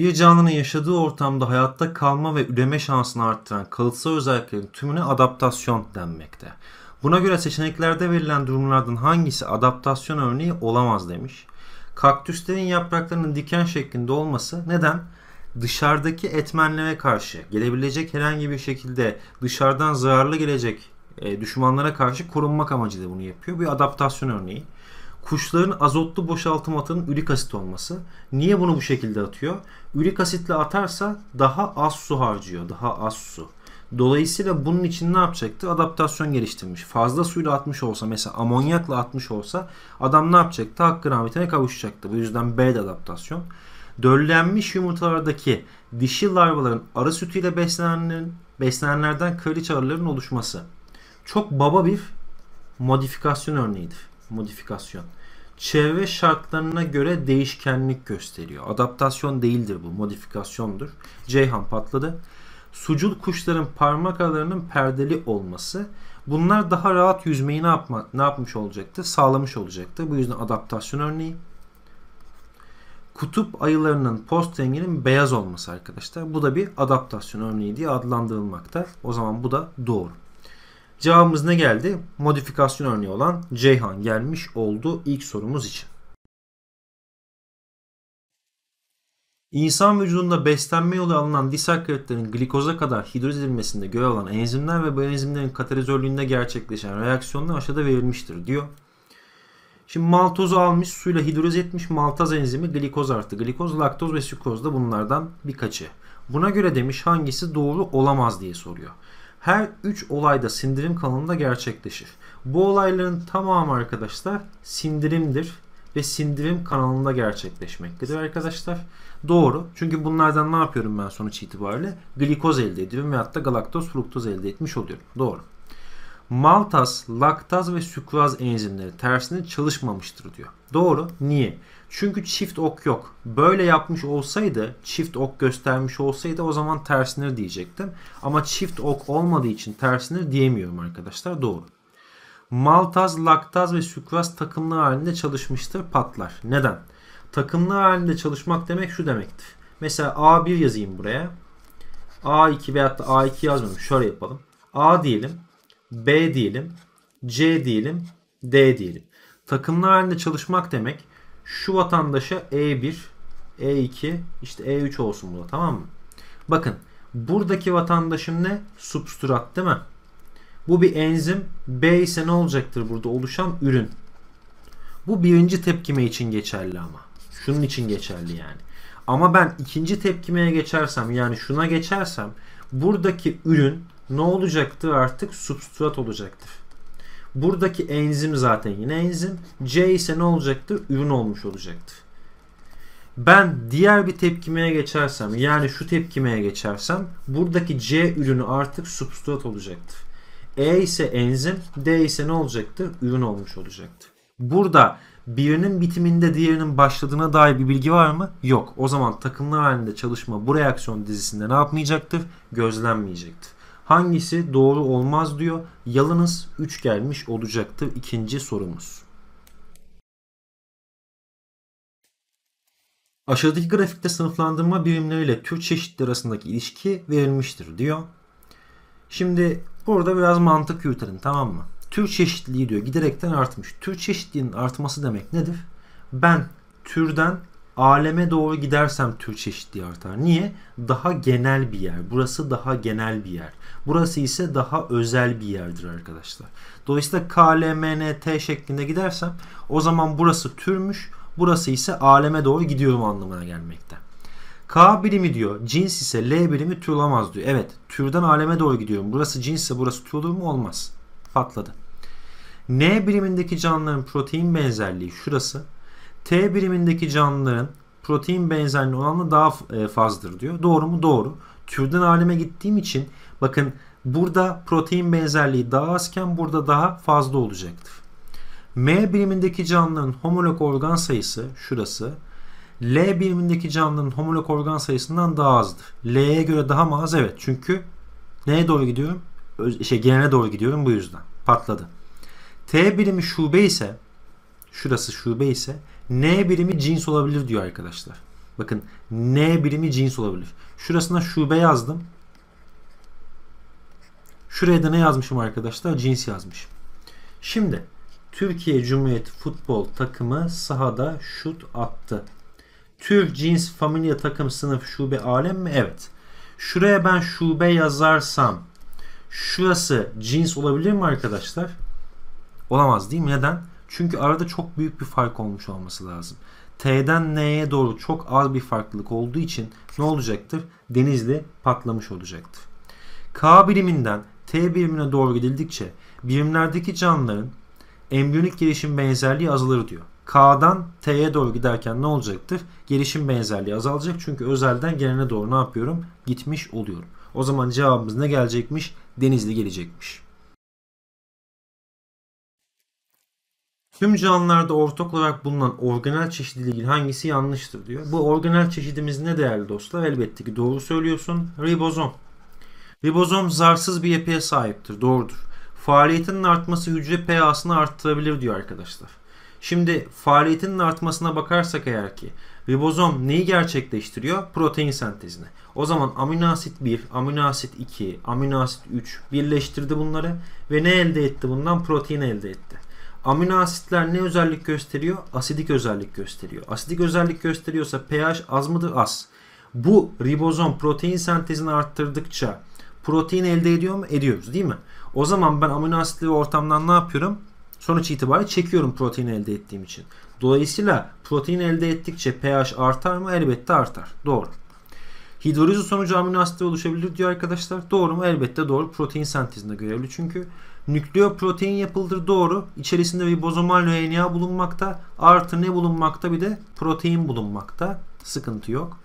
Bir canlının yaşadığı ortamda hayatta kalma ve üreme şansını arttıran kalıtsal özelliklerin tümüne adaptasyon denmekte. Buna göre seçeneklerde verilen durumlardan hangisi adaptasyon örneği olamaz demiş. Kaktüslerin yapraklarının diken şeklinde olması neden? Dışarıdaki etmenlere karşı gelebilecek herhangi bir şekilde dışarıdan zararlı gelecek e, düşmanlara karşı korunmak amacıyla bunu yapıyor. Bir adaptasyon örneği kuşların azotlu boşaltım atının ürik asit olması. Niye bunu bu şekilde atıyor? Ürik asitle atarsa daha az su harcıyor. Daha az su. Dolayısıyla bunun için ne yapacaktı? Adaptasyon geliştirmiş. Fazla suyla atmış olsa mesela amonyakla atmış olsa adam ne yapacaktı? Hakkı rahmetine kavuşacaktı. Bu yüzden B de adaptasyon. Döllenmiş yumurtalardaki dişi larvaların arı sütüyle beslenenlerin, beslenenlerden kraliçe arıların oluşması. Çok baba bir modifikasyon örneğidir. Modifikasyon çevre şartlarına göre değişkenlik gösteriyor. Adaptasyon değildir bu, modifikasyondur. Ceyhan patladı. Sucul kuşların parmak aralarının perdeli olması bunlar daha rahat yüzmeyi ne, yapma, ne yapmış olacaktı? Sağlamış olacaktı. Bu yüzden adaptasyon örneği. Kutup ayılarının post renginin beyaz olması arkadaşlar. Bu da bir adaptasyon örneği diye adlandırılmakta. O zaman bu da doğru. Cevabımız ne geldi? Modifikasyon örneği olan Ceyhan gelmiş oldu ilk sorumuz için. İnsan vücudunda beslenme yolu alınan disakkaritlerin glikoza kadar hidroliz edilmesinde görev alan enzimler ve bu enzimlerin katalizörlüğünde gerçekleşen reaksiyonlar aşağıda verilmiştir diyor. Şimdi maltozu almış suyla hidroliz etmiş maltaz enzimi glikoz artı glikoz, laktoz ve sükroz da bunlardan birkaçı. Buna göre demiş hangisi doğru olamaz diye soruyor her 3 olayda sindirim kanalında gerçekleşir. Bu olayların tamamı arkadaşlar sindirimdir ve sindirim kanalında gerçekleşmektedir arkadaşlar. Doğru. Çünkü bunlardan ne yapıyorum ben sonuç itibariyle? Glikoz elde ediyorum ve hatta galaktoz fruktoz elde etmiş oluyorum. Doğru maltaz, laktaz ve sükraz enzimleri tersine çalışmamıştır diyor. Doğru. Niye? Çünkü çift ok yok. Böyle yapmış olsaydı, çift ok göstermiş olsaydı o zaman tersinir diyecektim. Ama çift ok olmadığı için tersinir diyemiyorum arkadaşlar. Doğru. Maltaz, laktaz ve sükraz takımlı halinde çalışmıştır patlar. Neden? Takımlı halinde çalışmak demek şu demektir. Mesela A1 yazayım buraya. A2 veyahut da A2 yazmıyorum. Şöyle yapalım. A diyelim. B diyelim, C diyelim, D diyelim. Takımlar halinde çalışmak demek şu vatandaşa E1, E2, işte E3 olsun burada tamam mı? Bakın buradaki vatandaşım ne? Substrat değil mi? Bu bir enzim. B ise ne olacaktır burada oluşan ürün. Bu birinci tepkime için geçerli ama. Şunun için geçerli yani. Ama ben ikinci tepkimeye geçersem yani şuna geçersem buradaki ürün ne olacaktı artık? Substrat olacaktı. Buradaki enzim zaten yine enzim. C ise ne olacaktı Ürün olmuş olacaktı. Ben diğer bir tepkimeye geçersem yani şu tepkimeye geçersem buradaki C ürünü artık substrat olacaktı. E ise enzim, D ise ne olacaktı Ürün olmuş olacaktı. Burada birinin bitiminde diğerinin başladığına dair bir bilgi var mı? Yok. O zaman takımlar halinde çalışma bu reaksiyon dizisinde ne yapmayacaktır? Gözlenmeyecektir. Hangisi doğru olmaz diyor. Yalınız 3 gelmiş olacaktı ikinci sorumuz. Aşağıdaki grafikte sınıflandırma birimleriyle tür çeşitleri arasındaki ilişki verilmiştir diyor. Şimdi burada biraz mantık yürütelim tamam mı? Tür çeşitliliği diyor giderekten artmış. Tür çeşitliğinin artması demek nedir? Ben türden aleme doğru gidersem tür çeşitliği artar. Niye? Daha genel bir yer. Burası daha genel bir yer. Burası ise daha özel bir yerdir arkadaşlar. Dolayısıyla KLMNT şeklinde gidersem o zaman burası türmüş. Burası ise aleme doğru gidiyorum anlamına gelmekte. K birimi diyor. Cins ise L birimi tür olamaz diyor. Evet. Türden aleme doğru gidiyorum. Burası cins ise burası tür olur mu? Olmaz. Patladı. N birimindeki canlıların protein benzerliği şurası. T birimindeki canlıların protein benzerliği olanla daha e, fazladır diyor. Doğru mu? Doğru. Türden aleme gittiğim için bakın burada protein benzerliği daha azken burada daha fazla olacaktır. M birimindeki canlının homolog organ sayısı şurası L birimindeki canlının homolog organ sayısından daha azdır. L'ye göre daha mı az? Evet. Çünkü neye doğru gidiyorum? Şey, genele doğru gidiyorum bu yüzden. Patladı. T birimi şube ise şurası şube ise N birimi cins olabilir diyor arkadaşlar. Bakın N birimi cins olabilir. Şurasına şube yazdım. Şuraya da ne yazmışım arkadaşlar? Cins yazmışım. Şimdi Türkiye Cumhuriyeti futbol takımı sahada şut attı. Türk cins familya takım sınıf şube alem mi? Evet. Şuraya ben şube yazarsam şurası cins olabilir mi arkadaşlar? Olamaz değil mi? Neden? Çünkü arada çok büyük bir fark olmuş olması lazım. T'den N'ye doğru çok az bir farklılık olduğu için ne olacaktır? Denizli patlamış olacaktır. K biriminden T birimine doğru gidildikçe birimlerdeki canlıların embriyonik gelişim benzerliği azalır diyor. K'dan T'ye doğru giderken ne olacaktır? Gelişim benzerliği azalacak çünkü özelden gelene doğru ne yapıyorum? Gitmiş oluyorum. O zaman cevabımız ne gelecekmiş? Denizli gelecekmiş. Tüm canlılarda ortak olarak bulunan organel çeşidiyle ilgili hangisi yanlıştır diyor. Bu organel çeşidimiz ne değerli dostlar? Elbette ki doğru söylüyorsun. Ribozom. Ribozom zarsız bir yapıya sahiptir. Doğrudur. Faaliyetinin artması hücre pH'sını arttırabilir diyor arkadaşlar. Şimdi faaliyetinin artmasına bakarsak eğer ki ribozom neyi gerçekleştiriyor? Protein sentezini. O zaman amino asit 1, amino asit 2, amino asit 3 birleştirdi bunları ve ne elde etti bundan? Protein elde etti. Amino asitler ne özellik gösteriyor? Asidik özellik gösteriyor. Asidik özellik gösteriyorsa pH az mıdır? Az. Bu ribozom protein sentezini arttırdıkça protein elde ediyor mu? Ediyoruz değil mi? O zaman ben amino asitli ortamdan ne yapıyorum? Sonuç itibariyle çekiyorum protein elde ettiğim için. Dolayısıyla protein elde ettikçe pH artar mı? Elbette artar. Doğru. Hidrolizi sonucu amino asitler oluşabilir diyor arkadaşlar. Doğru mu? Elbette doğru. Protein sentezinde görevli çünkü. Nükleoprotein yapıldır doğru. İçerisinde bir bozomal RNA bulunmakta. Artı ne bulunmakta? Bir de protein bulunmakta. Sıkıntı yok.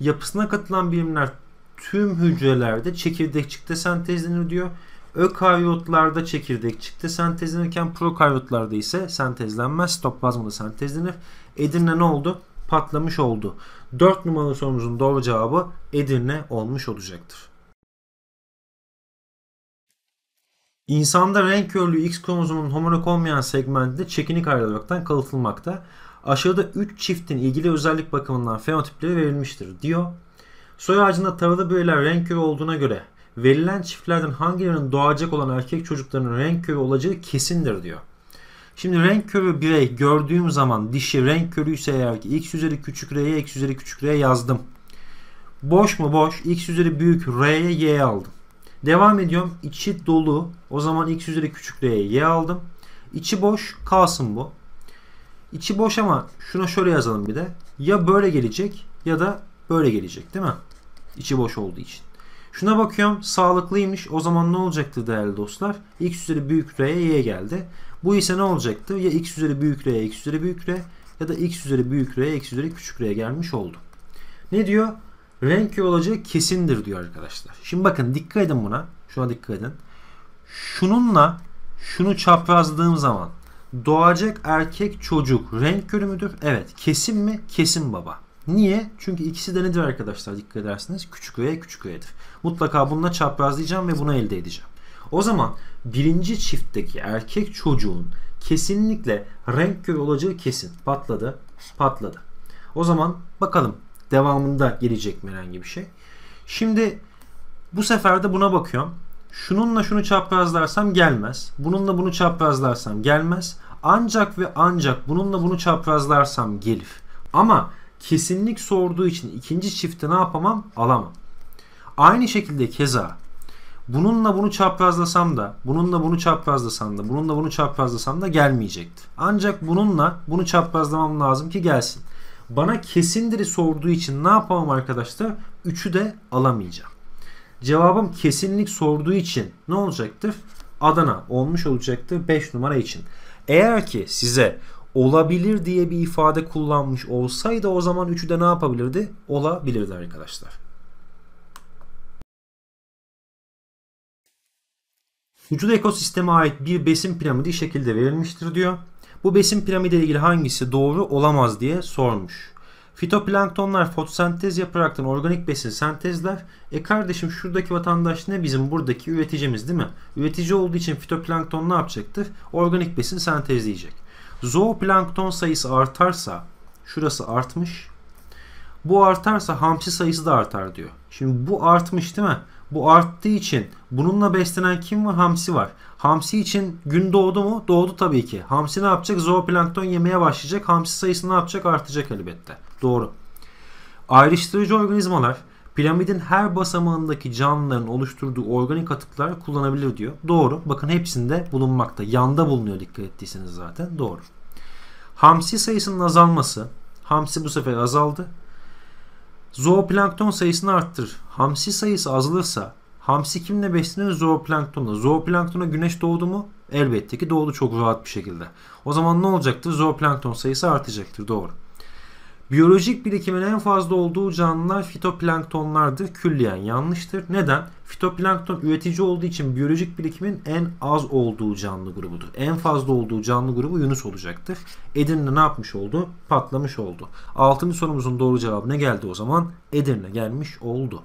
Yapısına katılan birimler tüm hücrelerde çekirdekçikte sentezlenir diyor. Ökaryotlarda çekirdek çıktı sentezlenirken prokaryotlarda ise sentezlenmez. Stoplazmada sentezlenir. Edirne ne oldu? patlamış oldu. 4 numaralı sorumuzun doğru cevabı Edirne olmuş olacaktır. İnsanda renk körlüğü X kromozomunun homolog olmayan segmentinde çekinik ayrılaraktan kalıtılmakta. Aşağıda 3 çiftin ilgili özellik bakımından fenotipleri verilmiştir diyor. Soy ağacında taralı bireyler renk körü olduğuna göre verilen çiftlerden hangilerinin doğacak olan erkek çocuklarının renk körü olacağı kesindir diyor. Şimdi renk körü birey gördüğüm zaman dişi renk körüyse eğer ki x üzeri küçük r'ye x üzeri küçük r yazdım. Boş mu boş x üzeri büyük r'ye y aldım. Devam ediyorum. İçi dolu. O zaman x üzeri küçük r'ye y aldım. İçi boş kalsın bu. İçi boş ama şuna şöyle yazalım bir de. Ya böyle gelecek ya da böyle gelecek değil mi? İçi boş olduğu için. Şuna bakıyorum sağlıklıymış. O zaman ne olacaktı değerli dostlar? X üzeri büyük R'ye Y geldi. Bu ise ne olacaktı? Ya x üzeri büyük r'ye x üzeri büyük r ya da x üzeri büyük r'ye x üzeri küçük r'ye gelmiş oldu. Ne diyor? Renk olacak, kesindir diyor arkadaşlar. Şimdi bakın dikkat edin buna. Şuna dikkat edin. Şununla şunu çaprazladığım zaman doğacak erkek çocuk renk körü müdür? Evet. Kesin mi? Kesin baba. Niye? Çünkü ikisi de nedir arkadaşlar dikkat edersiniz? Küçük öğe küçük öğedir. Mutlaka bununla çaprazlayacağım ve bunu elde edeceğim. O zaman birinci çiftteki erkek çocuğun kesinlikle renk körü olacağı kesin. Patladı, patladı. O zaman bakalım devamında gelecek mi herhangi bir şey. Şimdi bu sefer de buna bakıyorum. Şununla şunu çaprazlarsam gelmez. Bununla bunu çaprazlarsam gelmez. Ancak ve ancak bununla bunu çaprazlarsam gelir. Ama kesinlik sorduğu için ikinci çifte ne yapamam? Alamam. Aynı şekilde keza bununla bunu çaprazlasam da, bununla bunu çaprazlasam da, bununla bunu çaprazlasam da gelmeyecekti. Ancak bununla bunu çaprazlamam lazım ki gelsin. Bana kesindiri sorduğu için ne yapamam arkadaşlar? Üçü de alamayacağım. Cevabım kesinlik sorduğu için ne olacaktır? Adana olmuş olacaktır 5 numara için. Eğer ki size olabilir diye bir ifade kullanmış olsaydı o zaman üçü de ne yapabilirdi? Olabilirdi arkadaşlar. Vücut ekosisteme ait bir besin piramidi şekilde verilmiştir diyor. Bu besin piramidi ile ilgili hangisi doğru olamaz diye sormuş. Fitoplanktonlar fotosentez yaparaktan organik besin sentezler. E kardeşim şuradaki vatandaş ne bizim buradaki üreticimiz değil mi? Üretici olduğu için fitoplankton ne yapacaktır? Organik besin sentezleyecek. Zooplankton sayısı artarsa şurası artmış. Bu artarsa hamsi sayısı da artar diyor. Şimdi bu artmış değil mi? Bu arttığı için bununla beslenen kim var? Hamsi var. Hamsi için gün doğdu mu? Doğdu tabii ki. Hamsi ne yapacak? Zooplankton yemeye başlayacak. Hamsi sayısı ne yapacak? Artacak elbette. Doğru. Ayrıştırıcı organizmalar piramidin her basamağındaki canlıların oluşturduğu organik atıklar kullanabilir diyor. Doğru. Bakın hepsinde bulunmakta. Yanda bulunuyor dikkat ettiyseniz zaten. Doğru. Hamsi sayısının azalması. Hamsi bu sefer azaldı. Zooplankton sayısını arttır. Hamsi sayısı azalırsa hamsi kimle beslenir? Zooplanktonla. Zooplanktona güneş doğdu mu? Elbette ki doğdu çok rahat bir şekilde. O zaman ne olacaktır? Zooplankton sayısı artacaktır. Doğru. Biyolojik birikimin en fazla olduğu canlılar fitoplanktonlardır. Külliyen yanlıştır. Neden? Fitoplankton üretici olduğu için biyolojik birikimin en az olduğu canlı grubudur. En fazla olduğu canlı grubu Yunus olacaktır. Edirne ne yapmış oldu? Patlamış oldu. Altıncı sorumuzun doğru cevabı ne geldi o zaman? Edirne gelmiş oldu.